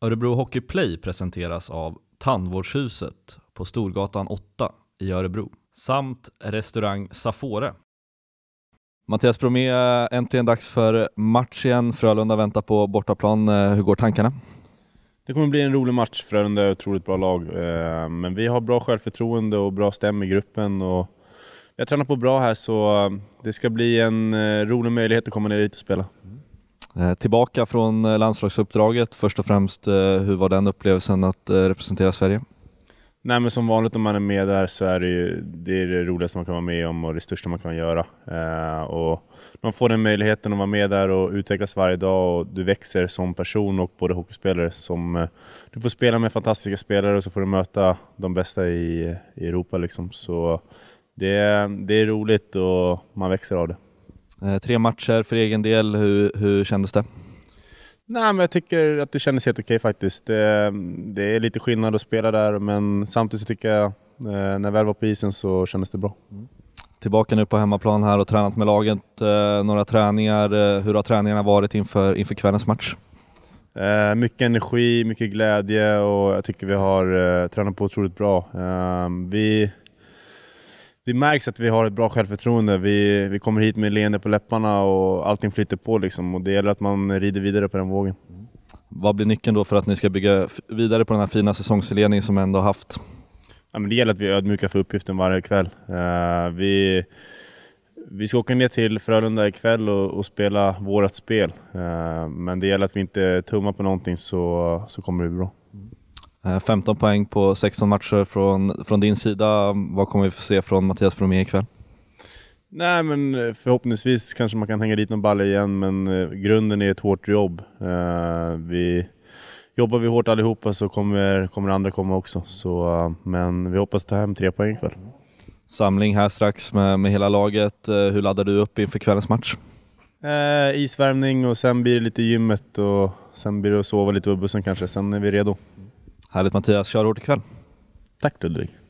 Örebro Hockey Play presenteras av Tandvårdshuset på Storgatan 8 i Örebro samt restaurang Safore. Mattias Bromé, äntligen dags för match igen. Frölunda väntar på bortaplan. Hur går tankarna? Det kommer bli en rolig match. Frölunda är ett otroligt bra lag, eh, men vi har bra självförtroende och bra stäm i gruppen. Och jag tränar på bra här, så det ska bli en eh, rolig möjlighet att komma ner dit och spela. Eh, tillbaka från eh, landslagsuppdraget, först och främst eh, hur var den upplevelsen att representera Sverige? Nej men som vanligt när man är med där så är det ju det, är det roligaste man kan vara med om och det största man kan göra. Eh, och man får den möjligheten att vara med där och utvecklas varje dag och du växer som person och både hockeyspelare. Som, eh, du får spela med fantastiska spelare och så får du möta de bästa i, i Europa. Liksom. Så det, det är roligt och man växer av det. Eh, tre matcher för egen del, hur, hur kändes det? Nej, men jag tycker att det kändes helt okej faktiskt. Det, det är lite skillnad att spela där, men samtidigt tycker jag eh, när jag väl var på isen så kändes det bra. Mm. Tillbaka nu på hemmaplan här och tränat med laget. Eh, några träningar. Hur har träningarna varit inför, inför kvällens match? mycket energi, mycket glädje och jag tycker vi har tränat på otroligt bra. Eh, vi det märks att vi har ett bra självförtroende. Vi, vi kommer hit med leende på läpparna och allting flyter på liksom. Och det gäller att man rider vidare på den vågen. Mm. Vad blir nyckeln då för att ni ska bygga vidare på den här fina säsongsledningen som ändå har haft? Ja, men det gäller att vi är ödmjuka för uppgiften varje kväll. Uh, vi, vi ska åka ner till Frölunda ikväll och, och spela vårt spel. Uh, men det gäller att vi inte tummar på någonting så, så kommer det bli bra. Mm. 15 eh, poäng på 16 matcher från, från din sida. Vad kommer vi få se från Mattias Bromé ikväll? Nej, men eh, förhoppningsvis kanske man kan hänga dit någon balja igen, men eh, grunden är ett hårt jobb. Vi, jobbar vi hårt allihopa så kommer, kommer andra komma också. Så, men vi hoppas ta hem tre poäng ikväll. Samling här strax med, med hela laget. Hur laddar du upp inför kvällens match? isvärmning och sen blir det lite gymmet och sen blir det att sova lite på bussen kanske. Sen är vi redo. Härligt Mattias, kör hårt ikväll. Tack Ludvig.